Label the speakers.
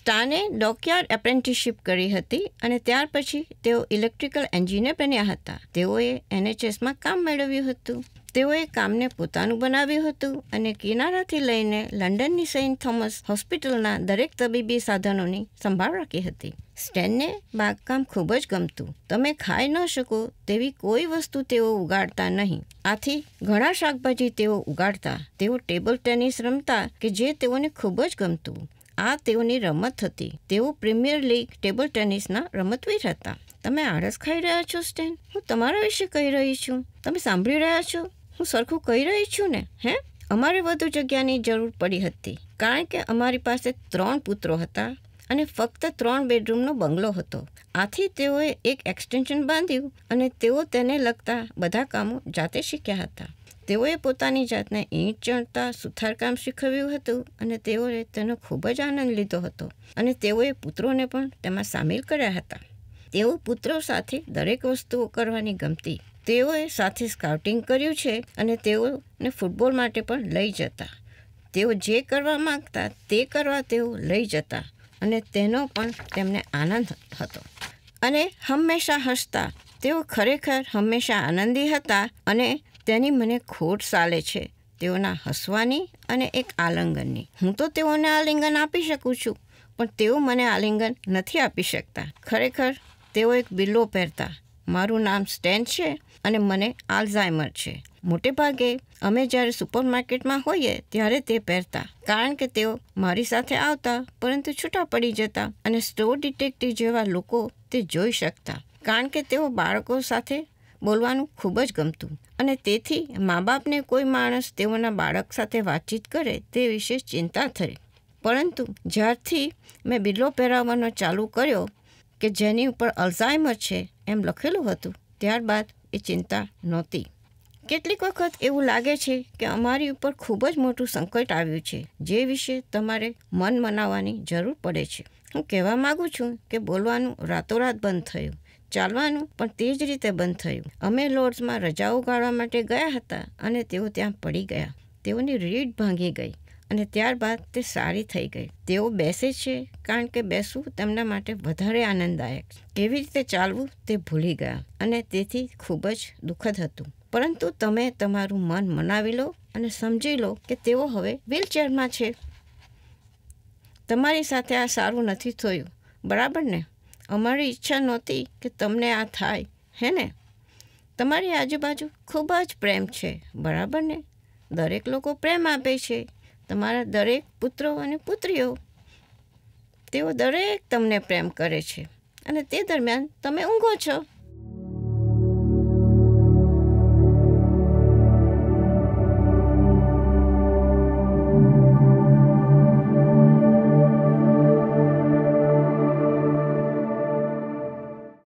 Speaker 1: સ્ટાને dockyard apprenticeship કરી હતી અને ત્યાર પછી તેઓ ઇલેક્ટ્રિકલ એન્જિનિયર બન્યા હતા તેઓએ એનએચએસમાં કામ મેળવ્યું હતું તેઓએ કામને પોતાનું બનાવ્યું હતું અને કિનારાથી લઈને લંડનની સેન્ટ થોમસ હોસ્પિટલના દરેક તબીબી સાધનોની સંભાળ રાખી હતી સ્ટેનને બાગકામ ખૂબ જ ગમતું તમે ખાઈ ન શકો તેવી કોઈ વસ્તુ તેઓ ઉગાડતા નહીં આથી ઘણા શાકભાજી તેઓ ઉગાડતા તેઓ ટેબલ ટેનિસ રમતા કે જે તેઓને ખૂબ જ ગમતું આ તેઓની રમત હતી તેઓ પ્રીમિયર લીગ ટેબલ ટેનિસના રમતવીર હતા તમે આળસ ખાઈ રહ્યા છો સ્ટેન હું તમારા વિશે કહી રહી છું તમે સાંભળી રહ્યા છો હું સરખું કહી રહી છું ને હે અમારે વધુ જગ્યાની જરૂર પડી હતી કારણ કે અમારી પાસે ત્રણ પુત્રો હતા અને ફક્ત ત્રણ બેડરૂમનો બંગલો હતો આથી તેઓએ એક એક્સટેન્શન બાંધ્યું અને તેઓ તેને લગતા બધા કામો જાતે શીખ્યા હતા તેઓએ પોતાની જાતને ઈંટ ચણતા સુથારકામ શીખવ્યું હતું અને તેઓએ તેનો ખૂબ જ આનંદ લીધો હતો અને તેઓએ પુત્રોને પણ તેમાં સામેલ કર્યા હતા તેઓ પુત્રો સાથે દરેક વસ્તુઓ કરવાની ગમતી તેઓએ સાથે સ્કાઉટિંગ કર્યું છે અને તેઓને ફૂટબોલ માટે પણ લઈ જતા તેઓ જે કરવા માગતા તે કરવા તેઓ લઈ જતા અને તેનો પણ તેમને આનંદ હતો અને હંમેશા હસતા તેઓ ખરેખર હંમેશા આનંદી હતા અને તેની મને ખોટ સાલે છે તેઓના હસવાની અને એક આલિંગનની હું તો તેઓને આલિંગન આપી શકું છું પણ તેઓ મને આલિંગન નથી આપી શકતા ખરેખર તેઓ એક બિલ્લો પહેરતા મારું નામ સ્ટેન છે અને મને આલ્ઝાઇમર છે મોટે ભાગે અમે જ્યારે સુપરમાર્કેટમાં હોઈએ ત્યારે તે પહેરતા કારણ કે તેઓ મારી સાથે આવતા પરંતુ છૂટા પડી જતા અને સ્ટોર ડિટેક્ટિવ જેવા લોકો તે જોઈ શકતા કારણ કે તેઓ બાળકો સાથે બોલવાનું ખૂબ જ ગમતું અને તેથી મા બાપને કોઈ માણસ તેઓના બાળક સાથે વાતચીત કરે તે વિશે ચિંતા થઈ પરંતુ જ્યારથી મેં બિલ્લો પહેરાવવાનો ચાલુ કર્યો કે જેની ઉપર અલ્ઝાઇમર છે એમ લખેલું હતું ત્યારબાદ એ ચિંતા નહોતી કેટલીક વખત એવું લાગે છે કે અમારી ઉપર ખૂબ જ મોટું સંકટ આવ્યું છે જે વિશે તમારે મન મનાવવાની જરૂર પડે છે હું કહેવા માગું છું કે બોલવાનું રાતોરાત બંધ થયું ચાલવાનું પણ તે જ રીતે બંધ થયું અમે લોર્ડ્સમાં રજાઓ ગાળવા માટે ગયા હતા અને તેઓ ત્યાં પડી ગયા તેઓની રીઢ ભાંગી ગઈ અને ત્યારબાદ તે સારી થઈ ગઈ તેઓ બેસે છે કારણ કે બેસવું તેમના માટે વધારે આનંદદાયક કેવી રીતે ચાલવું તે ભૂલી ગયા અને તેથી ખૂબ જ દુઃખદ હતું પરંતુ તમે તમારું મન મનાવી લો અને સમજી લો કે તેઓ હવે વ્હીલચેરમાં છે તમારી સાથે આ સારું નથી થયું બરાબર ને અમારી ઈચ્છા નહોતી કે તમને આ થાય હે ને તમારી આજુબાજુ ખૂબ જ પ્રેમ છે બરાબર ને દરેક લોકો પ્રેમ આપે છે તમારા દરેક પુત્રો અને પુત્રીઓ તેઓ દરેક તમને પ્રેમ કરે છે અને તે દરમિયાન તમે ઊંઘો છો